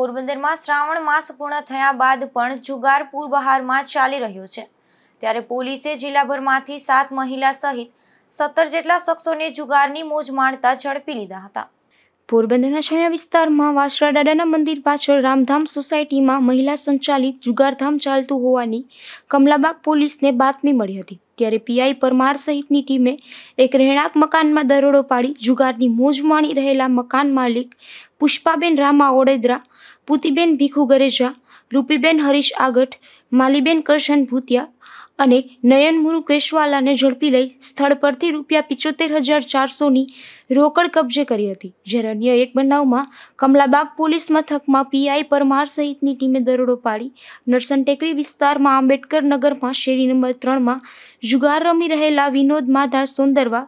પોરબંદરમાં શ્રાવણ માસ પૂર્ણ થયા બાદ પણ જુગાર પૂરબહારમાં ચાલી રહ્યો છે ત્યારે પોલીસે જિલ્લાભરમાંથી સાત મહિલા સહિત સત્તર જેટલા શખ્સોને જુગારની મોજ માણતા ઝડપી લીધા હતા પોરબંદરના છાયા વિસ્તારમાં વાસરા દાદાના મંદિર પાછળ રામધામ સોસાયટીમાં મહિલા સંચાલિત જુગારધામ ચાલતું હોવાની કમલાબાગ પોલીસને બાતમી મળી હતી ત્યારે પીઆઈ પરમાર સહિતની ટીમે એક રહેણાંક મકાનમાં દરોડો પાડી જુગારની મોજ માણી રહેલા મકાન માલિક પુષ્પાબેન રામા ઓડેદરા પુતિબેન ભીખુ ગરેજા રૂપીબેન હરીશ આગટ માલીબેન કરશન ભૂતિયા અને નયનમુરુ કેશવાલાને ઝડપી લઈ સ્થળ પરથી રૂપિયા પિચોતેર હજાર ચારસોની રોકડ કબજે કરી હતી જ્યારે અન્ય એક બનાવમાં કમલાબાગ પોલીસ મથકમાં પીઆઈ પરમાર સહિતની ટીમે દરોડો પાડી નરસન ટેકરી વિસ્તારમાં આંબેડકર નગરમાં શેરી નંબર ત્રણમાં જુગાર રમી રહેલા વિનોદ માધા સોંદરવા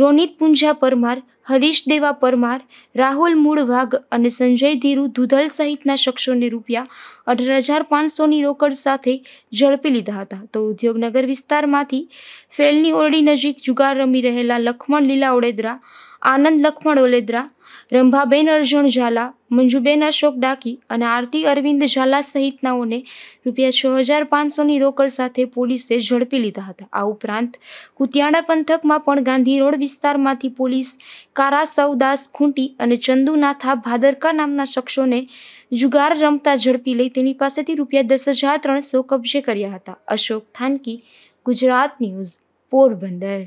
રોનિત પુંજા પરમાર હરીશ દેવા પરમાર રાહુલ મૂળ વાઘ અને સંજય ધીરુ દુધલ સહિતના શખ્સોને રૂપિયા અઢાર હજાર પાંચસોની રોકડ સાથે ઝડપી લીધા હતા તો ઉદ્યોગનગર વિસ્તારમાંથી ફેલની ઓરડી નજીક જુગાર રમી રહેલા લખમણ લીલા ઓડેદરા આનંદ લખમણ ઓલેદરા રંભાબેન અર્જુન ઝાલા મંજુબેન અશોક ડાકી અને આરતી અરવિંદ ઝાલા સહિતનાઓને રૂપિયા છ હજાર પાંચસોની રોકડ સાથે પોલીસે ઝડપી લીધા હતા આ ઉપરાંત કુતિયાણા પંથકમાં પણ ગાંધી રોડ વિસ્તારમાંથી પોલીસ કારા સૌદાસ ખૂંટી અને ચંદુનાથા ભાદરકા નામના શખ્સોને જુગાર રમતા ઝડપી લઈ તેની પાસેથી રૂપિયા દસ હજાર ત્રણસો કબજે કર્યા હતા અશોક થાનકી ગુજરાત ન્યૂઝ પોરબંદર